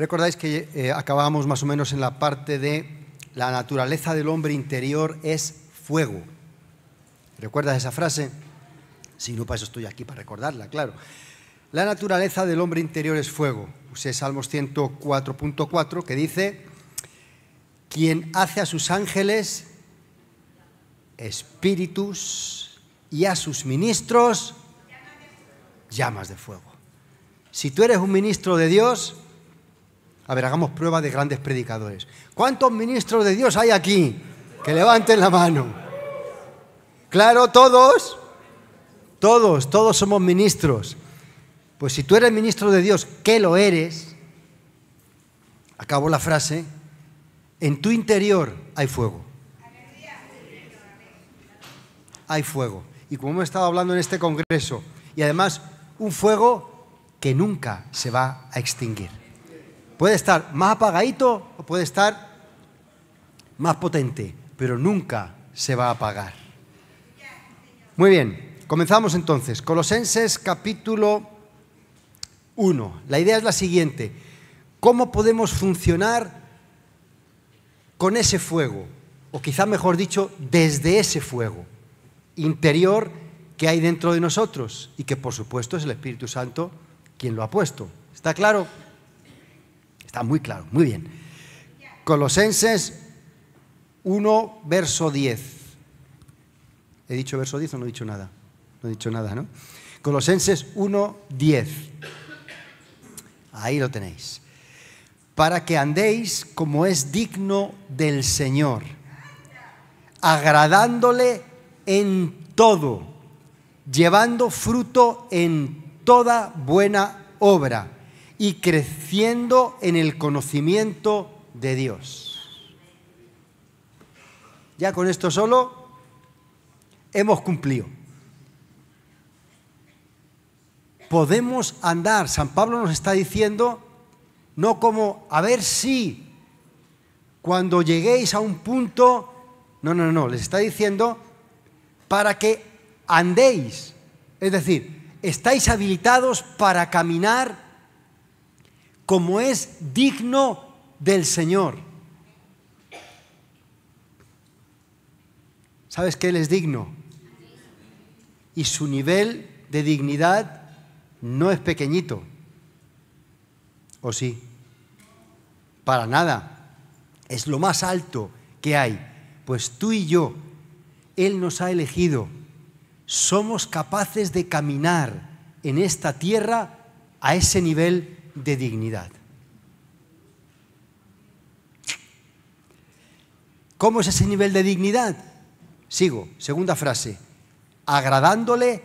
Recordáis que eh, acabábamos más o menos en la parte de la naturaleza del hombre interior es fuego. ¿Recuerdas esa frase? Si no, para eso estoy aquí, para recordarla, claro. La naturaleza del hombre interior es fuego. Usé Salmos 104.4 que dice, quien hace a sus ángeles espíritus y a sus ministros llamas de fuego. Si tú eres un ministro de Dios, a ver, hagamos prueba de grandes predicadores. ¿Cuántos ministros de Dios hay aquí? Que levanten la mano. Claro, todos. Todos, todos somos ministros. Pues si tú eres ministro de Dios, ¿qué lo eres, acabo la frase, en tu interior hay fuego. Hay fuego. Y como hemos estado hablando en este congreso, y además un fuego que nunca se va a extinguir. Puede estar más apagadito o puede estar más potente, pero nunca se va a apagar. Muy bien, comenzamos entonces. Colosenses capítulo 1. La idea es la siguiente. ¿Cómo podemos funcionar con ese fuego? O quizá mejor dicho, desde ese fuego interior que hay dentro de nosotros y que por supuesto es el Espíritu Santo quien lo ha puesto. ¿Está claro? Está muy claro, muy bien. Colosenses 1, verso 10. ¿He dicho verso 10 o no he dicho nada? No he dicho nada, ¿no? Colosenses 1, 10. Ahí lo tenéis. Para que andéis como es digno del Señor, agradándole en todo, llevando fruto en toda buena obra y creciendo en el conocimiento de Dios. Ya con esto solo hemos cumplido. Podemos andar, San Pablo nos está diciendo, no como, a ver si cuando lleguéis a un punto, no, no, no, les está diciendo para que andéis, es decir, estáis habilitados para caminar como es digno del Señor. ¿Sabes que Él es digno? Y su nivel de dignidad no es pequeñito. ¿O sí? Para nada. Es lo más alto que hay. Pues tú y yo, Él nos ha elegido. Somos capaces de caminar en esta tierra a ese nivel de dignidad. ¿Cómo es ese nivel de dignidad? Sigo, segunda frase, agradándole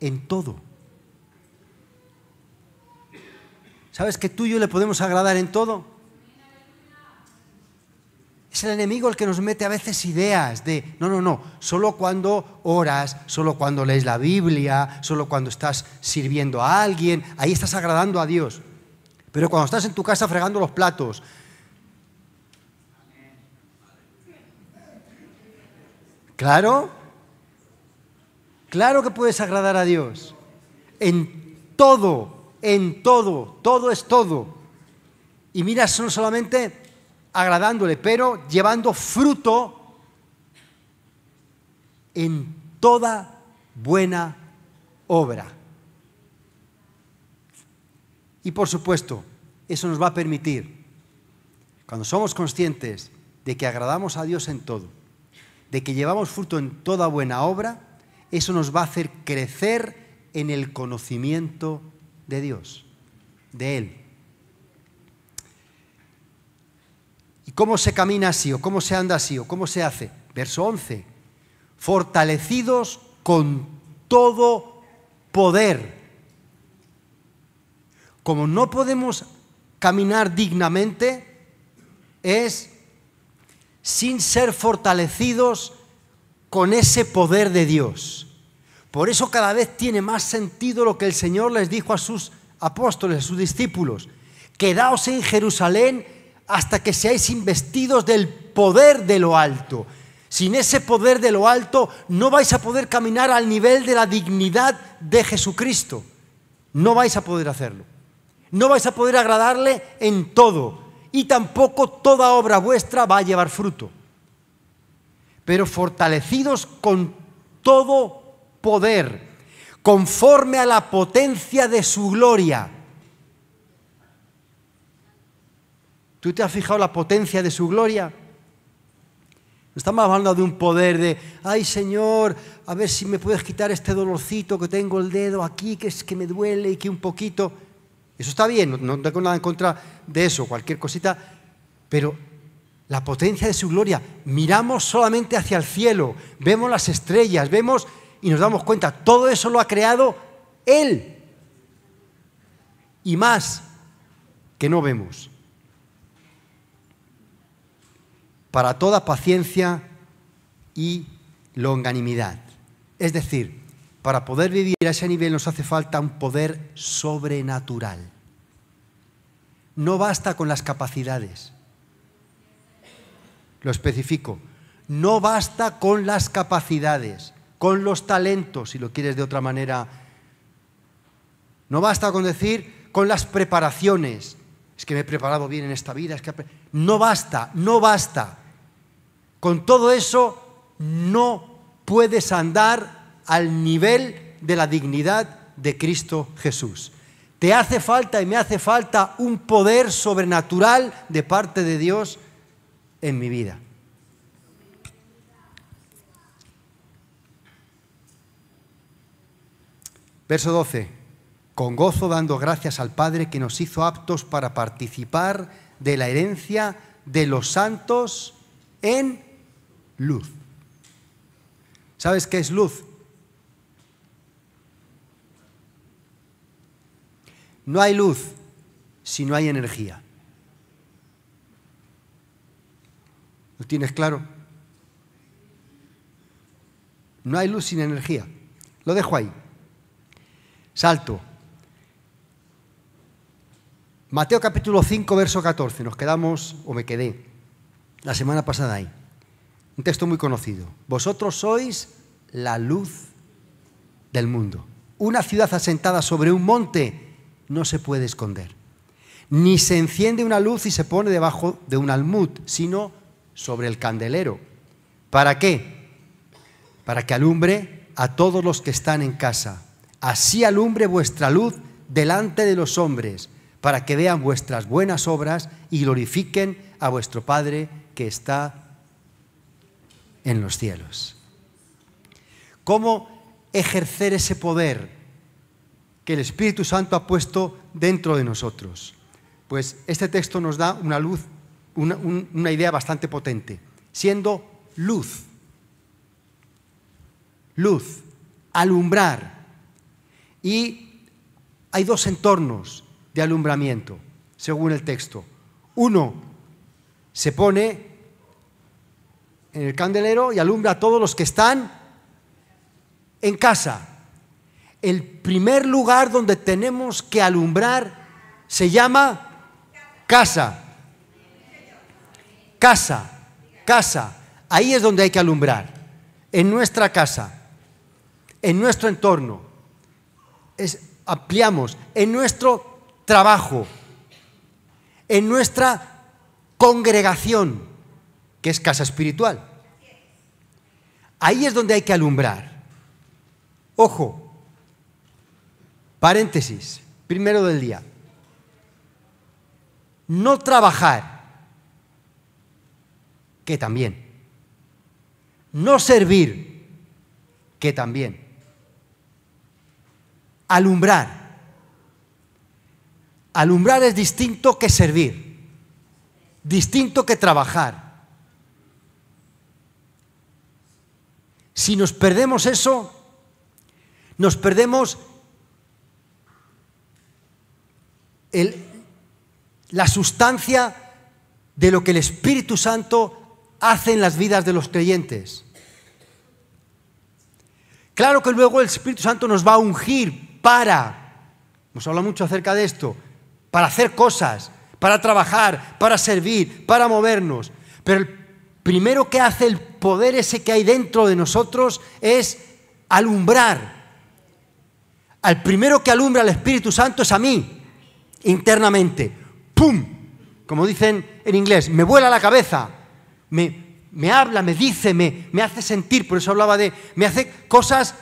en todo. ¿Sabes que tú y yo le podemos agradar en todo? Es el enemigo el que nos mete a veces ideas de, no, no, no, solo cuando oras, solo cuando lees la Biblia, solo cuando estás sirviendo a alguien, ahí estás agradando a Dios pero cuando estás en tu casa fregando los platos. Claro, claro que puedes agradar a Dios. En todo, en todo, todo es todo. Y mira, son solamente agradándole, pero llevando fruto en toda buena obra. Y por supuesto, eso nos va a permitir, cuando somos conscientes de que agradamos a Dios en todo, de que llevamos fruto en toda buena obra, eso nos va a hacer crecer en el conocimiento de Dios, de Él. ¿Y cómo se camina así o cómo se anda así o cómo se hace? Verso 11. Fortalecidos con todo poder como no podemos caminar dignamente, es sin ser fortalecidos con ese poder de Dios. Por eso cada vez tiene más sentido lo que el Señor les dijo a sus apóstoles, a sus discípulos. Quedaos en Jerusalén hasta que seáis investidos del poder de lo alto. Sin ese poder de lo alto no vais a poder caminar al nivel de la dignidad de Jesucristo. No vais a poder hacerlo no vais a poder agradarle en todo, y tampoco toda obra vuestra va a llevar fruto. Pero fortalecidos con todo poder, conforme a la potencia de su gloria. ¿Tú te has fijado la potencia de su gloria? No estamos hablando de un poder de, ay Señor, a ver si me puedes quitar este dolorcito que tengo el dedo aquí, que es que me duele y que un poquito. Eso está bien, no, tengo nada en contra de eso, cualquier cosita, pero la potencia de su gloria, miramos solamente hacia el cielo, vemos las estrellas, vemos y nos damos cuenta, todo eso lo ha creado Él. Y más que no vemos. Para toda paciencia y longanimidad. Es decir, para poder vivir a ese nivel nos hace falta un poder sobrenatural. No basta con las capacidades. Lo especifico. No basta con las capacidades, con los talentos, si lo quieres de otra manera. No basta con decir con las preparaciones. Es que me he preparado bien en esta vida. Es que... No basta, no basta. Con todo eso no puedes andar al nivel de la dignidad de Cristo Jesús. Te hace falta y me hace falta un poder sobrenatural de parte de Dios en mi vida. Verso 12. Con gozo dando gracias al Padre que nos hizo aptos para participar de la herencia de los santos en luz. ¿Sabes qué es luz? No hay luz si no hay energía. ¿Lo tienes claro? No hay luz sin energía. Lo dejo ahí. Salto. Mateo capítulo 5, verso 14. Nos quedamos, o me quedé, la semana pasada ahí. Un texto muy conocido. Vosotros sois la luz del mundo. Una ciudad asentada sobre un monte no se puede esconder. Ni se enciende una luz y se pone debajo de un almud, sino sobre el candelero. ¿Para qué? Para que alumbre a todos los que están en casa. Así alumbre vuestra luz delante de los hombres, para que vean vuestras buenas obras y glorifiquen a vuestro Padre que está en los cielos. ¿Cómo ejercer ese poder que el Espíritu Santo ha puesto dentro de nosotros. Pues este texto nos da una luz, una, idea bastante potente, siendo luz, luz, alumbrar. Y hay dos entornos de alumbramiento, según el texto. Uno se pone en el candelero y alumbra a todos los que están en casa el primer lugar donde tenemos que alumbrar se llama casa. Casa, casa. Ahí es donde hay que alumbrar. En nuestra casa, en nuestro entorno. Es, ampliamos, en nuestro trabajo, en nuestra congregación, que es casa espiritual. Ahí es donde hay que alumbrar. Ojo, Paréntesis, primero del día. No trabajar, que también. No servir, que también. Alumbrar. Alumbrar es distinto que servir, distinto que trabajar. Si nos perdemos eso, nos perdemos la sustancia de lo que el Espíritu Santo hace en las vidas de los creyentes. Claro que luego el Espíritu Santo nos va a ungir para, nos habla mucho acerca de esto, para hacer cosas, para trabajar, para servir, para movernos. Pero el primero que hace el poder ese que hay dentro de nosotros es alumbrar. Al primero que alumbra el Espíritu Santo es a mí internamente. ¡Pum! Como dicen en inglés, me vuela la cabeza, me, habla, me dice, me, me, hace sentir, por eso hablaba de, me hace cosas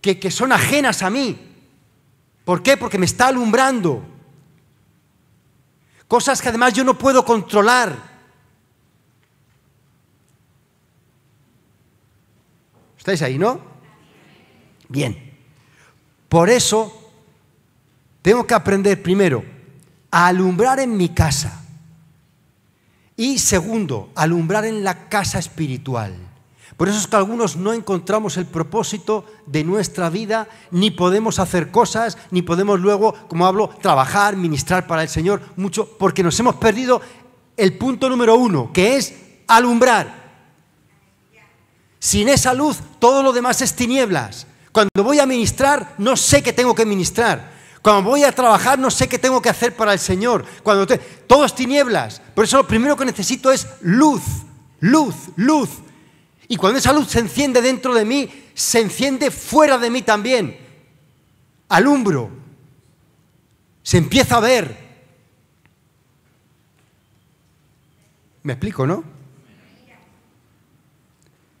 que, que son ajenas a mí. ¿Por qué? Porque me está alumbrando. Cosas que además yo no puedo controlar. ¿Estáis ahí, no? Bien. Por eso tengo que aprender primero a alumbrar en mi casa y segundo, alumbrar en la casa espiritual. Por eso es que algunos no encontramos el propósito de nuestra vida, ni podemos hacer cosas, ni podemos luego, como hablo, trabajar, ministrar para el Señor mucho, porque nos hemos perdido el punto número uno, que es alumbrar. Sin esa luz, todo lo demás es tinieblas. Cuando voy a ministrar, no sé qué tengo que ministrar cuando voy a trabajar no sé qué tengo que hacer para el Señor. Cuando te... Todo tinieblas. Por eso lo primero que necesito es luz, luz, luz. Y cuando esa luz se enciende dentro de mí, se enciende fuera de mí también. Alumbro. Se empieza a ver. ¿Me explico, no?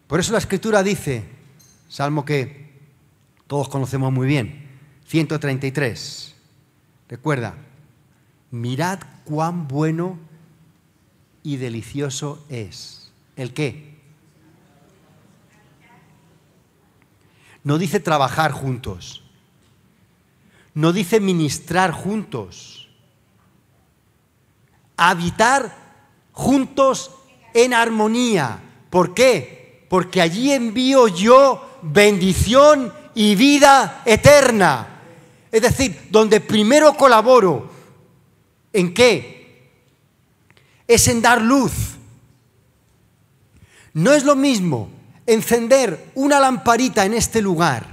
Por eso la escritura dice, salmo que todos conocemos muy bien, 133. Recuerda, mirad cuán bueno y delicioso es. ¿El qué? No dice trabajar juntos. No dice ministrar juntos. Habitar juntos en armonía. ¿Por qué? Porque allí envío yo bendición y vida eterna. Es decir, donde primero colaboro, ¿en qué? Es en dar luz. No es lo mismo encender una lamparita en este lugar.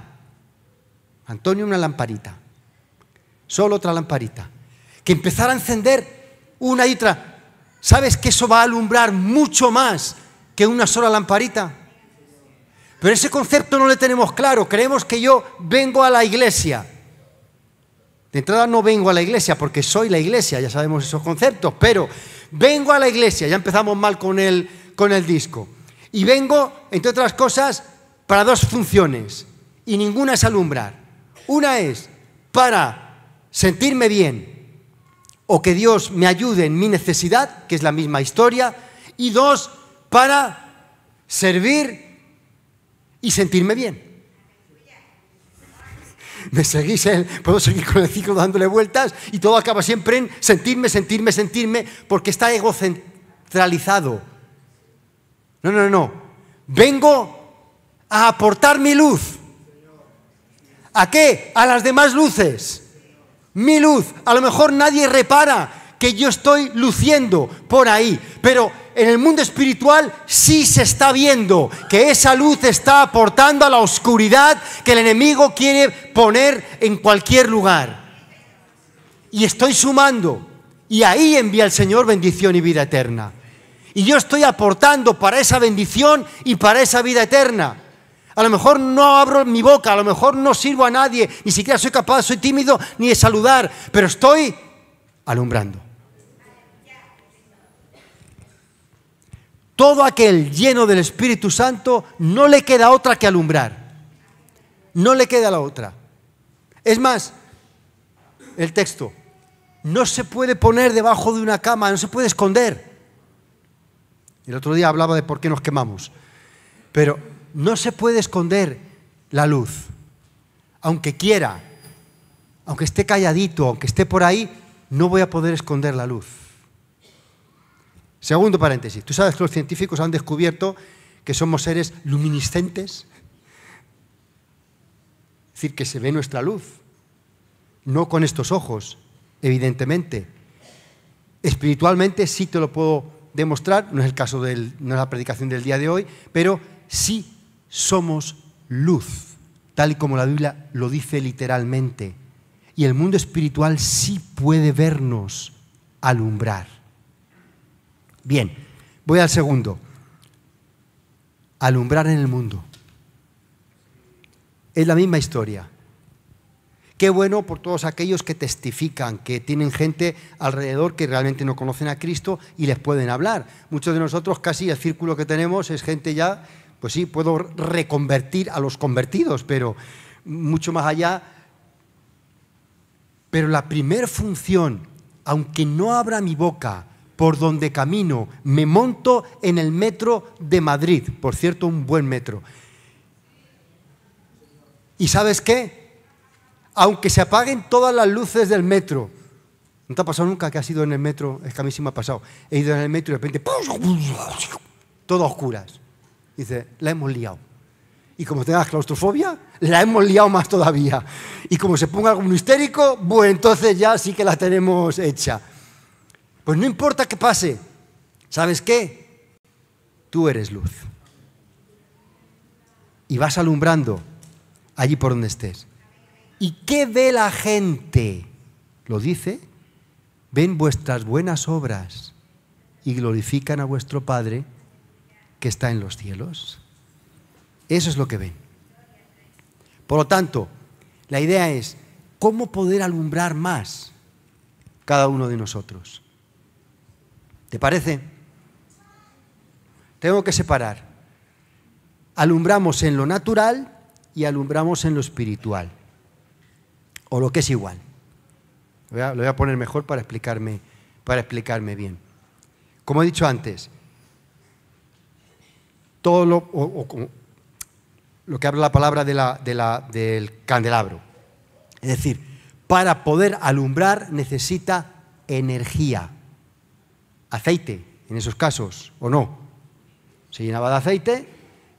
Antonio, una lamparita. Solo otra lamparita. Que empezar a encender una y otra. ¿Sabes que eso va a alumbrar mucho más que una sola lamparita? Pero ese concepto no le tenemos claro. Creemos que yo vengo a la iglesia de entrada no vengo a la iglesia porque soy la iglesia, ya sabemos esos conceptos, pero vengo a la iglesia, ya empezamos mal con el, con el disco. Y vengo, entre otras cosas, para dos funciones, y ninguna es alumbrar. Una es para sentirme bien o que Dios me ayude en mi necesidad, que es la misma historia, y dos, para servir y sentirme bien. ¿Me seguís? ¿eh? Puedo seguir con el ciclo dándole vueltas y todo acaba siempre en sentirme, sentirme, sentirme, porque está egocentralizado. No, no, no. Vengo a aportar mi luz. ¿A qué? A las demás luces. Mi luz. A lo mejor nadie repara que yo estoy luciendo por ahí, pero en el mundo espiritual sí se está viendo que esa luz está aportando a la oscuridad que el enemigo quiere poner en cualquier lugar. Y estoy sumando. Y ahí envía el Señor bendición y vida eterna. Y yo estoy aportando para esa bendición y para esa vida eterna. A lo mejor no abro mi boca, a lo mejor no sirvo a nadie, ni siquiera soy capaz, soy tímido, ni de saludar, pero estoy alumbrando. todo aquel lleno del Espíritu Santo no le queda otra que alumbrar. No le queda la otra. Es más, el texto, no se puede poner debajo de una cama, no se puede esconder. El otro día hablaba de por qué nos quemamos. Pero no se puede esconder la luz. Aunque quiera, aunque esté calladito, aunque esté por ahí, no voy a poder esconder la luz. Segundo paréntesis, tú sabes que los científicos han descubierto que somos seres luminiscentes, es decir, que se ve nuestra luz, no con estos ojos, evidentemente. Espiritualmente sí te lo puedo demostrar, no es el caso de no la predicación del día de hoy, pero sí somos luz, tal y como la Biblia lo dice literalmente. Y el mundo espiritual sí puede vernos alumbrar. Bien, voy al segundo. Alumbrar en el mundo. Es la misma historia. Qué bueno por todos aquellos que testifican, que tienen gente alrededor que realmente no conocen a Cristo y les pueden hablar. Muchos de nosotros casi el círculo que tenemos es gente ya, pues sí, puedo reconvertir a los convertidos, pero mucho más allá. Pero la primera función, aunque no abra mi boca, por donde camino. Me monto en el metro de Madrid, por cierto, un buen metro. ¿Y sabes qué? Aunque se apaguen todas las luces del metro, ¿no te ha pasado nunca que has ido en el metro? Es que a mí sí me ha pasado. He ido en el metro y de repente, todo oscuras. Dice, la hemos liado. Y como tengas claustrofobia, la hemos liado más todavía. Y como se ponga algún histérico, bueno, entonces ya sí que la tenemos hecha. Pues no importa qué pase, ¿sabes qué? Tú eres luz. Y vas alumbrando allí por donde estés. ¿Y qué ve la gente? Lo dice, ven vuestras buenas obras y glorifican a vuestro Padre que está en los cielos. Eso es lo que ven. Por lo tanto, la idea es cómo poder alumbrar más cada uno de nosotros. ¿Te parece? Tengo que separar. Alumbramos en lo natural y alumbramos en lo espiritual, o lo que es igual. Lo voy a poner mejor para explicarme, para explicarme bien. Como he dicho antes, todo lo, que habla la palabra del candelabro. Es decir, para poder alumbrar necesita energía aceite en esos casos, ¿o no? Se llenaba de aceite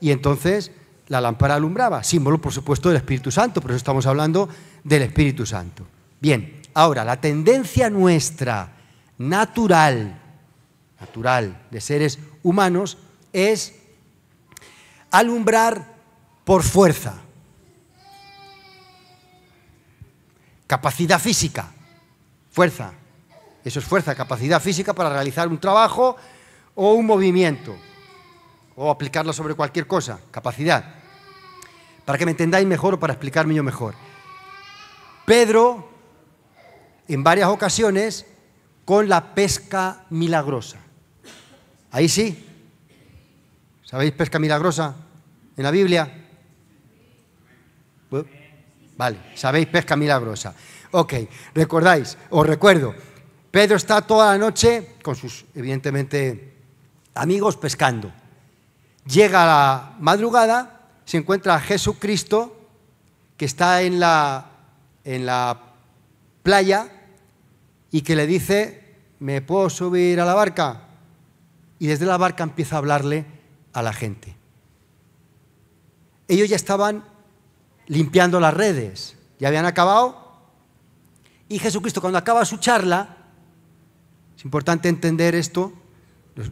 y entonces la lámpara alumbraba, símbolo por supuesto del Espíritu Santo, por eso estamos hablando del Espíritu Santo. Bien, ahora la tendencia nuestra natural, natural de seres humanos es alumbrar por fuerza, capacidad física, fuerza, eso es fuerza, capacidad física para realizar un trabajo o un movimiento, o aplicarlo sobre cualquier cosa, capacidad. Para que me entendáis mejor o para explicarme yo mejor. Pedro, en varias ocasiones, con la pesca milagrosa. Ahí sí. ¿Sabéis pesca milagrosa en la Biblia? Vale, sabéis pesca milagrosa. Ok, recordáis, os recuerdo, Pedro está toda la noche con sus, evidentemente, amigos pescando. Llega la madrugada, se encuentra a Jesucristo, que está en la, en la playa, y que le dice, ¿me puedo subir a la barca? Y desde la barca empieza a hablarle a la gente. Ellos ya estaban limpiando las redes, ya habían acabado, y Jesucristo cuando acaba su charla, es importante entender esto,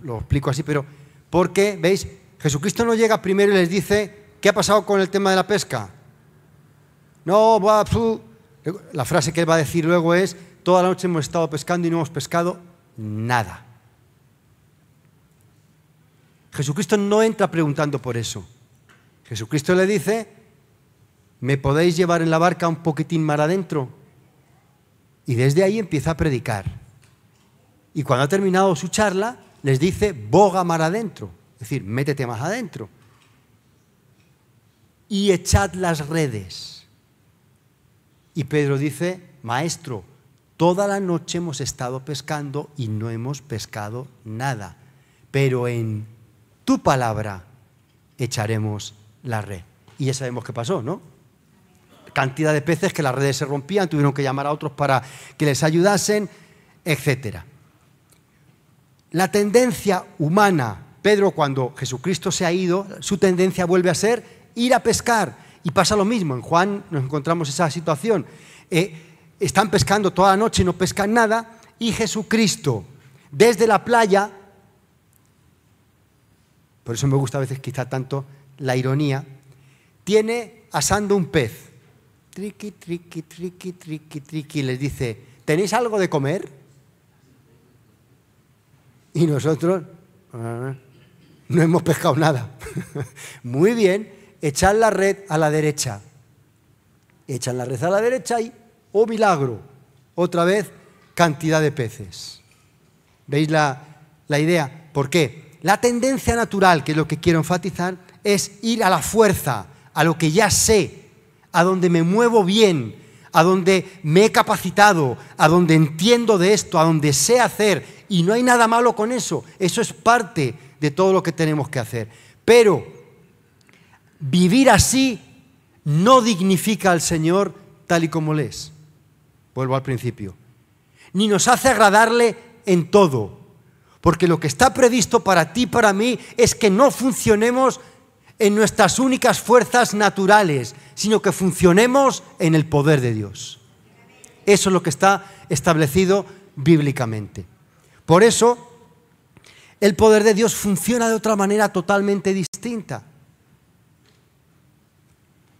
lo explico así, pero porque, ¿veis? Jesucristo no llega primero y les dice, ¿qué ha pasado con el tema de la pesca? No, la frase que él va a decir luego es, toda la noche hemos estado pescando y no hemos pescado nada. Jesucristo no entra preguntando por eso. Jesucristo le dice, ¿me podéis llevar en la barca un poquitín más adentro? Y desde ahí empieza a predicar y cuando ha terminado su charla les dice, boga mar adentro, es decir, métete más adentro. Y echad las redes. Y Pedro dice, maestro, toda la noche hemos estado pescando y no hemos pescado nada, pero en tu palabra echaremos la red. Y ya sabemos qué pasó, ¿no? Cantidad de peces que las redes se rompían, tuvieron que llamar a otros para que les ayudasen, etcétera. La tendencia humana, Pedro cuando Jesucristo se ha ido, su tendencia vuelve a ser ir a pescar. Y pasa lo mismo, en Juan nos encontramos esa situación. Eh, están pescando toda la noche, y no pescan nada, y Jesucristo desde la playa, por eso me gusta a veces quizá tanto la ironía, tiene asando un pez. Triqui, triqui, triqui, triqui, triqui, les dice, ¿tenéis algo de comer? y nosotros no hemos pescado nada. Muy bien, echad la red a la derecha. Echan la red a la derecha y, oh milagro, otra vez cantidad de peces. ¿Veis la, la idea? ¿Por qué? La tendencia natural, que es lo que quiero enfatizar, es ir a la fuerza, a lo que ya sé, a donde me muevo bien, a donde me he capacitado, a donde entiendo de esto, a donde sé hacer. Y no hay nada malo con eso. Eso es parte de todo lo que tenemos que hacer. Pero vivir así no dignifica al Señor tal y como le es. Vuelvo al principio. Ni nos hace agradarle en todo. Porque lo que está previsto para ti, para mí, es que no funcionemos en nuestras únicas fuerzas naturales, sino que funcionemos en el poder de Dios. Eso es lo que está establecido bíblicamente. Por eso, el poder de Dios funciona de otra manera totalmente distinta.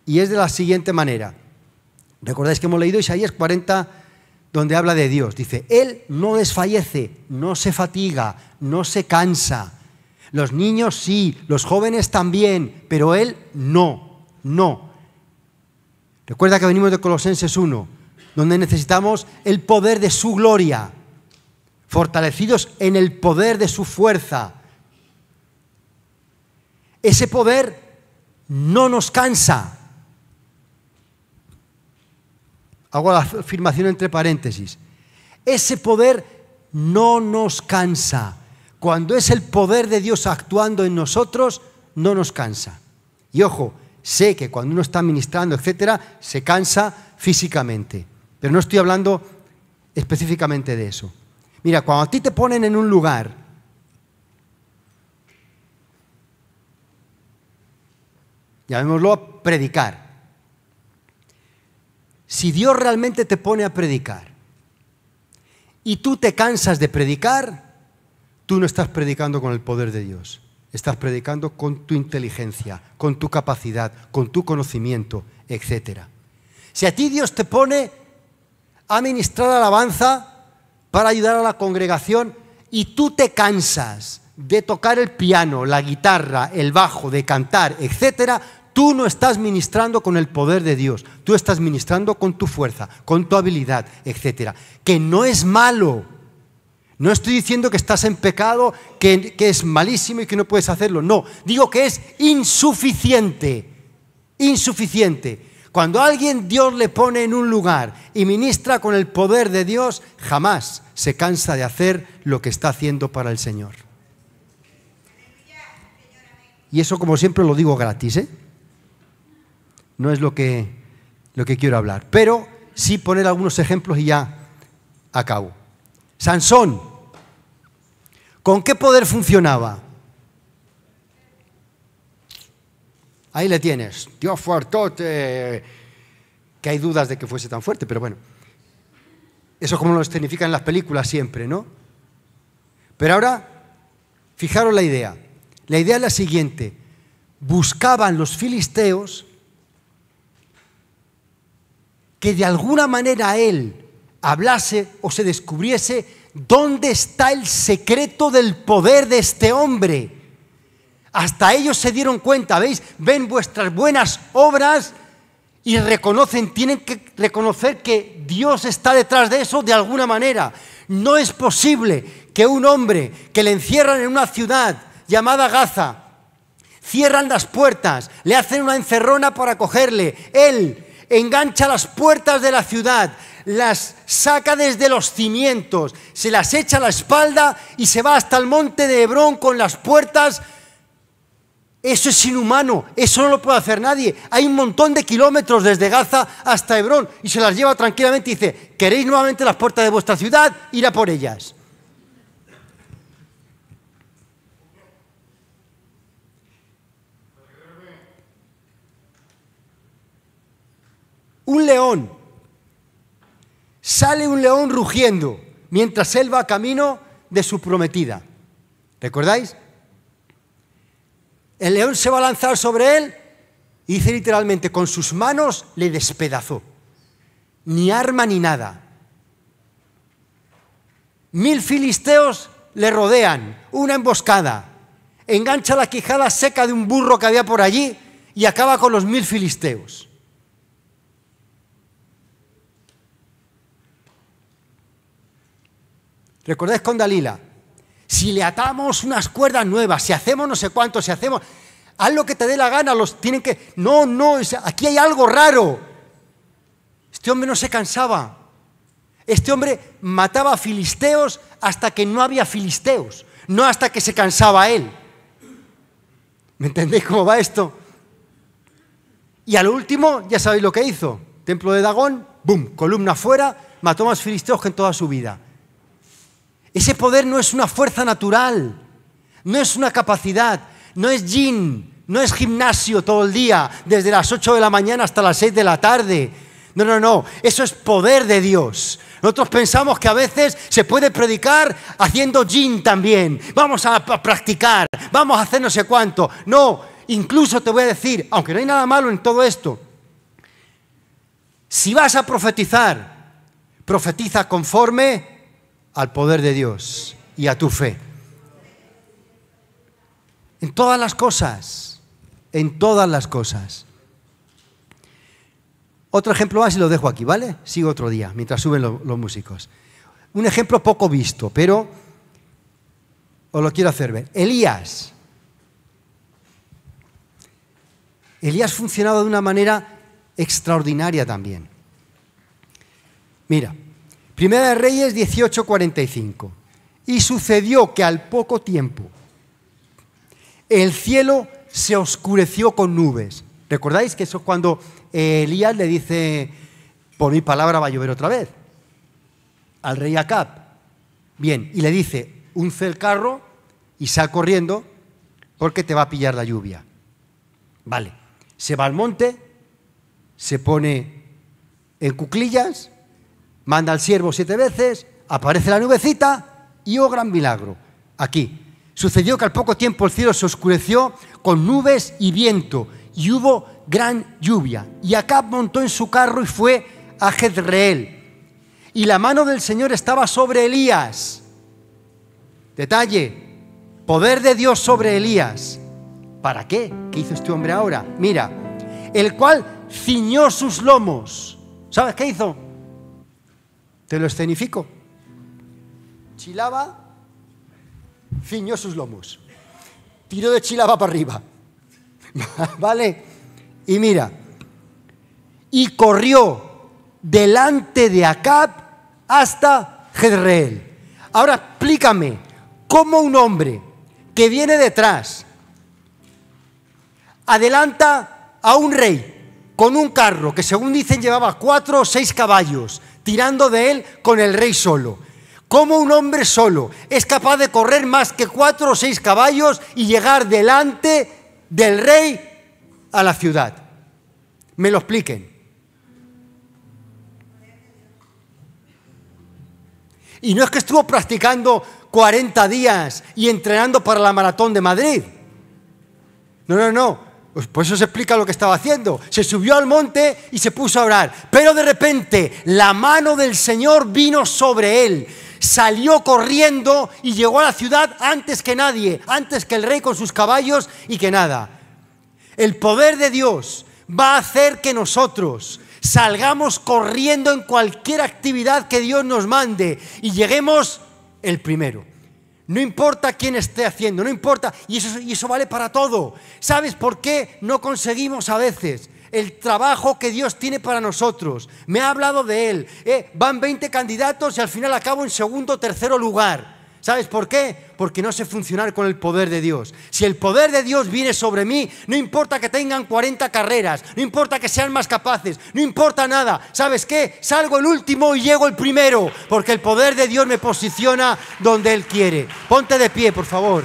Y es de la siguiente manera. Recordáis que hemos leído Isaías 40, donde habla de Dios. Dice, Él no desfallece, no se fatiga, no se cansa. Los niños sí, los jóvenes también, pero él no, no. Recuerda que venimos de Colosenses 1, donde necesitamos el poder de su gloria, fortalecidos en el poder de su fuerza. Ese poder no nos cansa. Hago la afirmación entre paréntesis. Ese poder no nos cansa cuando es el poder de Dios actuando en nosotros, no nos cansa. Y ojo, sé que cuando uno está ministrando, etcétera, se cansa físicamente, pero no estoy hablando específicamente de eso. Mira, cuando a ti te ponen en un lugar, llamémoslo a predicar, si Dios realmente te pone a predicar y tú te cansas de predicar, Tú no estás predicando con el poder de Dios, estás predicando con tu inteligencia, con tu capacidad, con tu conocimiento, etc. Si a ti Dios te pone a ministrar alabanza para ayudar a la congregación y tú te cansas de tocar el piano, la guitarra, el bajo, de cantar, etc., tú no estás ministrando con el poder de Dios, tú estás ministrando con tu fuerza, con tu habilidad, etc. Que no es malo, no estoy diciendo que estás en pecado, que, es malísimo y que no puedes hacerlo. No, digo que es insuficiente. Insuficiente. Cuando alguien Dios le pone en un lugar y ministra con el poder de Dios, jamás se cansa de hacer lo que está haciendo para el Señor. Y eso, como siempre, lo digo gratis, ¿eh? No es lo que, lo que quiero hablar. Pero sí poner algunos ejemplos y ya acabo. Sansón, ¿con qué poder funcionaba? Ahí le tienes, Dios fuerte, que hay dudas de que fuese tan fuerte, pero bueno. Eso es como lo en las películas siempre, ¿no? Pero ahora, fijaros la idea. La idea es la siguiente. Buscaban los filisteos que de alguna manera él hablase o se descubriese dónde está el secreto del poder de este hombre. Hasta ellos se dieron cuenta, ¿veis? Ven vuestras buenas obras y reconocen, tienen que reconocer que Dios está detrás de eso de alguna manera. No es posible que un hombre que le encierran en una ciudad llamada Gaza, cierran las puertas, le hacen una encerrona para cogerle, él engancha las puertas de la ciudad, las saca desde los cimientos, se las echa a la espalda y se va hasta el monte de Hebrón con las puertas. Eso es inhumano, eso no lo puede hacer nadie. Hay un montón de kilómetros desde Gaza hasta Hebrón y se las lleva tranquilamente y dice, ¿queréis nuevamente las puertas de vuestra ciudad? irá por ellas. un león sale un león rugiendo mientras él va camino de su prometida. ¿Recordáis? El león se va a lanzar sobre él y dice literalmente, con sus manos le despedazó. Ni arma ni nada. Mil filisteos le rodean, una emboscada. Engancha la quijada seca de un burro que había por allí y acaba con los mil filisteos. ¿Recordáis con Dalila? Si le atamos unas cuerdas nuevas, si hacemos no sé cuánto, si hacemos... Haz lo que te dé la gana, los tienen que... No, no, aquí hay algo raro. Este hombre no se cansaba. Este hombre mataba a filisteos hasta que no había filisteos, no hasta que se cansaba él. ¿Me entendéis cómo va esto? Y al último, ya sabéis lo que hizo. Templo de Dagón, boom, columna fuera, mató más filisteos que en toda su vida. Ese poder no es una fuerza natural, no es una capacidad, no es yin, no es gimnasio todo el día, desde las 8 de la mañana hasta las 6 de la tarde. No, no, no, eso es poder de Dios. Nosotros pensamos que a veces se puede predicar haciendo yin también. Vamos a practicar, vamos a hacer no sé cuánto. No, incluso te voy a decir, aunque no hay nada malo en todo esto, si vas a profetizar, profetiza conforme al poder de Dios y a tu fe. En todas las cosas, en todas las cosas. Otro ejemplo más y lo dejo aquí, ¿vale? Sigo otro día, mientras suben los músicos. Un ejemplo poco visto, pero os lo quiero hacer ver. Elías. Elías funcionaba de una manera extraordinaria también. Mira, Primera de Reyes 18:45. Y sucedió que al poco tiempo el cielo se oscureció con nubes. ¿Recordáis que eso es cuando eh, Elías le dice, por mi palabra va a llover otra vez? Al rey Acab. Bien, y le dice, unce el carro y sal corriendo porque te va a pillar la lluvia. Vale, se va al monte, se pone en cuclillas manda al siervo siete veces, aparece la nubecita y oh gran milagro. Aquí. Sucedió que al poco tiempo el cielo se oscureció con nubes y viento y hubo gran lluvia. Y Acab montó en su carro y fue a Jezreel. Y la mano del Señor estaba sobre Elías. Detalle, poder de Dios sobre Elías. ¿Para qué? ¿Qué hizo este hombre ahora? Mira, el cual ciñó sus lomos. ¿Sabes qué hizo? Te lo escenifico. Chilaba ciñó sus lomos, tiró de Chilaba para arriba. ¿Vale? Y mira, y corrió delante de Acab hasta Jezreel. Ahora explícame, ¿cómo un hombre que viene detrás adelanta a un rey con un carro que según dicen llevaba cuatro o seis caballos, tirando de él con el rey solo. ¿Cómo un hombre solo es capaz de correr más que cuatro o seis caballos y llegar delante del rey a la ciudad? Me lo expliquen. Y no es que estuvo practicando 40 días y entrenando para la maratón de Madrid. No, no, no. Pues por pues eso se explica lo que estaba haciendo. Se subió al monte y se puso a orar. Pero de repente la mano del Señor vino sobre él. Salió corriendo y llegó a la ciudad antes que nadie, antes que el rey con sus caballos y que nada. El poder de Dios va a hacer que nosotros salgamos corriendo en cualquier actividad que Dios nos mande y lleguemos el primero. No importa quién esté haciendo, no importa. Y eso, y eso vale para todo. ¿Sabes por qué no conseguimos a veces? el trabajo que Dios tiene para nosotros. Me ha hablado de Él. ¿eh? van 20 candidatos y al final acabo en segundo o tercero lugar. ¿Sabes por qué? Porque no sé funcionar con el poder de Dios. Si el poder de Dios viene sobre mí, no importa que tengan 40 carreras, no importa que sean más capaces, no importa nada. ¿Sabes qué? Salgo el último y llego el primero, porque el poder de Dios me posiciona donde Él quiere. Ponte de pie, por favor.